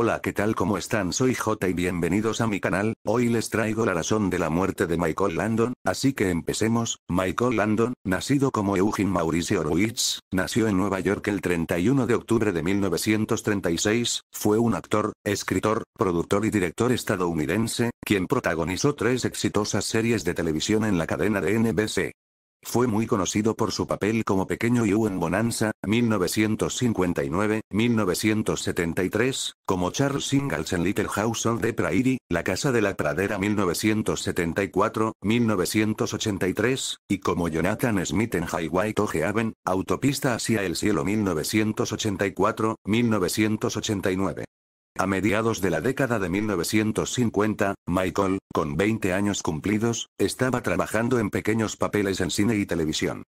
Hola qué tal cómo están soy J y bienvenidos a mi canal, hoy les traigo la razón de la muerte de Michael Landon, así que empecemos, Michael Landon, nacido como Eugene Mauricio Horowitz, nació en Nueva York el 31 de octubre de 1936, fue un actor, escritor, productor y director estadounidense, quien protagonizó tres exitosas series de televisión en la cadena de NBC. Fue muy conocido por su papel como Pequeño Yu en Bonanza, 1959, 1973, como Charles Ingalls en Little House of the Prairie, La Casa de la Pradera 1974, 1983, y como Jonathan Smith en Highway to Heaven, Autopista hacia el Cielo 1984, 1989. A mediados de la década de 1950, Michael, con 20 años cumplidos, estaba trabajando en pequeños papeles en cine y televisión.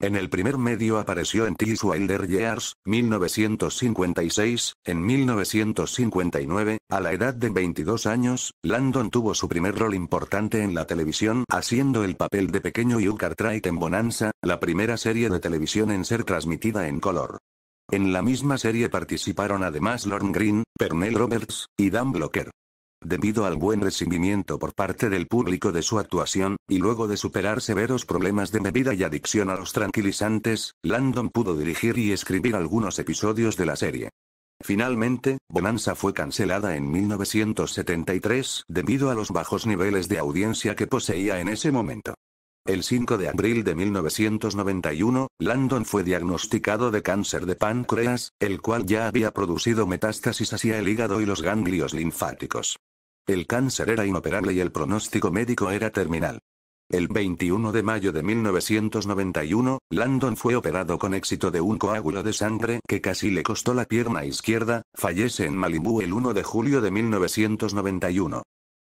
En el primer medio apareció en Tis Wilder Years, 1956, en 1959, a la edad de 22 años, Landon tuvo su primer rol importante en la televisión haciendo el papel de pequeño Yukar Trait en Bonanza, la primera serie de televisión en ser transmitida en color. En la misma serie participaron además Lorne Green, Pernell Roberts, y Dan Blocker. Debido al buen recibimiento por parte del público de su actuación, y luego de superar severos problemas de bebida y adicción a los tranquilizantes, Landon pudo dirigir y escribir algunos episodios de la serie. Finalmente, Bonanza fue cancelada en 1973 debido a los bajos niveles de audiencia que poseía en ese momento. El 5 de abril de 1991, Landon fue diagnosticado de cáncer de páncreas, el cual ya había producido metástasis hacia el hígado y los ganglios linfáticos. El cáncer era inoperable y el pronóstico médico era terminal. El 21 de mayo de 1991, Landon fue operado con éxito de un coágulo de sangre que casi le costó la pierna izquierda, fallece en Malibu el 1 de julio de 1991.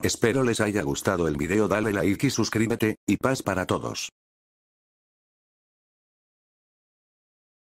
Espero les haya gustado el video dale like y suscríbete, y paz para todos.